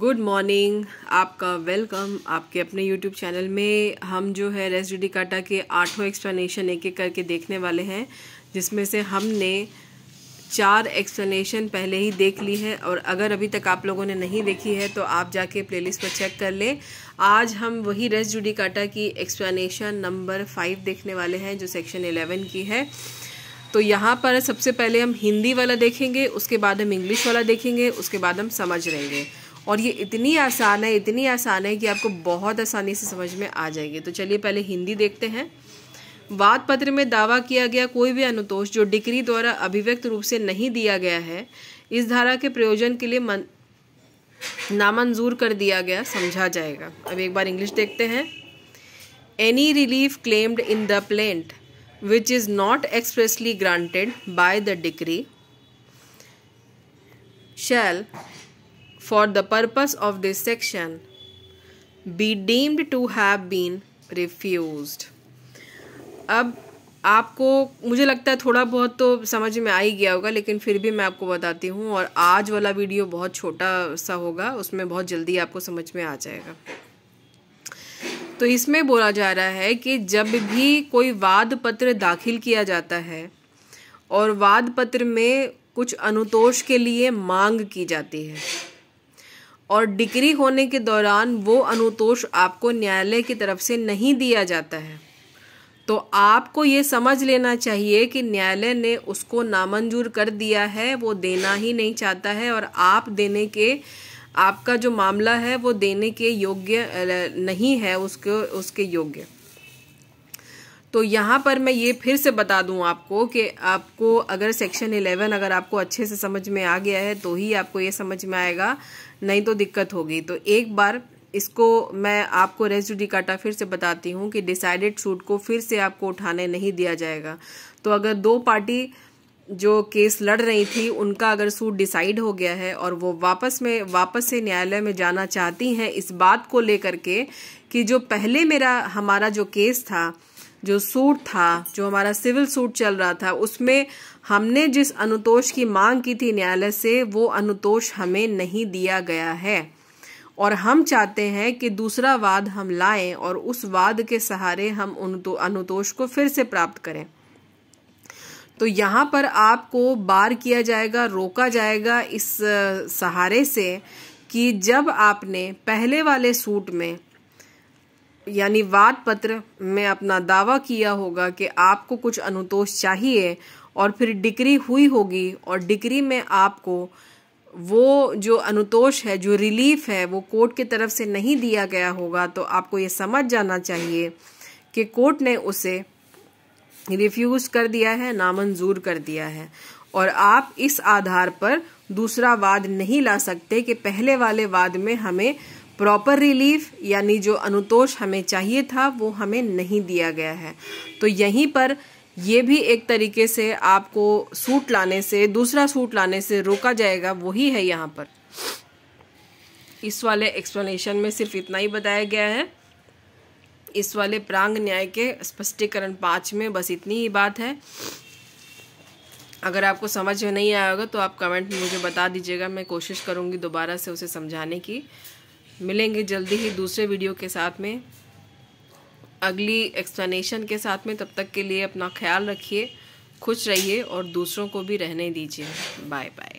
good morning आपका welcome आपके अपने यूट्यूब चैनल में हम जो है डी काटा के आठों एक्सप्लेनेशन एक एक करके देखने वाले हैं जिसमें से हमने चार एक्सप्लेनेशन पहले ही देख ली है और अगर अभी तक आप लोगों ने नहीं देखी है तो आप जाके प्लेलिस्ट पर चेक कर लें आज हम वही रेस जुडी काटा की एक्सप्लेनेशन नंबर फाइव देखने वाले हैं जो सेक्शन एलेवन की है तो यहाँ पर सबसे पहले हम हिंदी वाला देखेंगे उसके बाद हम इंग्लिश वाला देखेंगे उसके बाद हम समझ लेंगे और ये इतनी आसान है इतनी आसान है कि आपको बहुत आसानी से समझ में आ जाएगी तो चलिए पहले हिंदी देखते हैं वाद पत्र में दावा किया गया कोई भी अनुतोष जो डिक्री द्वारा अभिव्यक्त रूप से नहीं दिया गया है इस धारा के प्रयोजन के लिए मन नामंजूर कर दिया गया समझा जाएगा अब एक बार इंग्लिश देखते हैं any relief claimed in the plaint which is not expressly granted by the decree shall for the purpose of this section be deemed to have been refused अब आपको मुझे लगता है थोड़ा बहुत तो समझ में आ ही गया होगा लेकिन फिर भी मैं आपको बताती हूँ और आज वाला वीडियो बहुत छोटा सा होगा उसमें बहुत जल्दी आपको समझ में आ जाएगा तो इसमें बोला जा रहा है कि जब भी कोई वाद पत्र दाखिल किया जाता है और वाद पत्र में कुछ अनुतोष के लिए मांग की जाती है और डिग्री होने के दौरान वो अनुतोष आपको न्यायालय की तरफ से नहीं दिया जाता है तो आपको ये समझ लेना चाहिए कि न्यायालय ने उसको नामंजूर कर दिया है वो देना ही नहीं चाहता है और आप देने के आपका जो मामला है वो देने के योग्य नहीं है उसके उसके योग्य तो यहाँ पर मैं ये फिर से बता दूँ आपको कि आपको अगर सेक्शन इलेवन अगर आपको अच्छे से समझ में आ गया है तो ही आपको ये समझ में आएगा नहीं तो दिक्कत होगी तो एक बार इसको मैं आपको रेस्ट काटा फिर से बताती हूँ कि डिसाइडेड सूट को फिर से आपको उठाने नहीं दिया जाएगा तो अगर दो पार्टी जो केस लड़ रही थी उनका अगर सूट डिसाइड हो गया है और वो वापस में वापस से न्यायालय में जाना चाहती हैं इस बात को लेकर के कि जो पहले मेरा हमारा जो केस था जो सूट था जो हमारा सिविल सूट चल रहा था उसमें हमने जिस अनुतोष की मांग की थी न्यायालय से वो अनुतोष हमें नहीं दिया गया है और हम चाहते हैं कि दूसरा वाद हम लाएं और उस वाद के सहारे हम अनुतोष को फिर से प्राप्त करें तो यहाँ पर आपको बार किया जाएगा रोका जाएगा इस सहारे से कि जब आपने पहले वाले सूट में यानी वाद पत्र में अपना दावा किया होगा कि आपको कुछ अनुतोष चाहिए और फिर डिक्री हुई होगी और डिक्री में आपको वो जो अनुतोष है जो रिलीफ है वो कोर्ट की तरफ से नहीं दिया गया होगा तो आपको ये समझ जाना चाहिए कि कोर्ट ने उसे रिफ्यूज़ कर दिया है नामंजूर कर दिया है और आप इस आधार पर दूसरा वाद नहीं ला सकते कि पहले वाले वाद में हमें प्रॉपर रिलीफ यानी जो अनुतोष हमें चाहिए था वो हमें नहीं दिया गया है तो यहीं पर ये भी एक तरीके से आपको सूट लाने से दूसरा सूट लाने से रोका जाएगा वही है यहाँ पर इस वाले एक्सप्लेनेशन में सिर्फ इतना ही बताया गया है इस वाले प्रांग न्याय के स्पष्टीकरण पाँच में बस इतनी ही बात है अगर आपको समझ में नहीं आया होगा तो आप कमेंट में मुझे बता दीजिएगा मैं कोशिश करूँगी दोबारा से उसे समझाने की मिलेंगे जल्दी ही दूसरे वीडियो के साथ में अगली एक्सप्लेनेशन के साथ में तब तक के लिए अपना ख्याल रखिए खुश रहिए और दूसरों को भी रहने दीजिए बाय बाय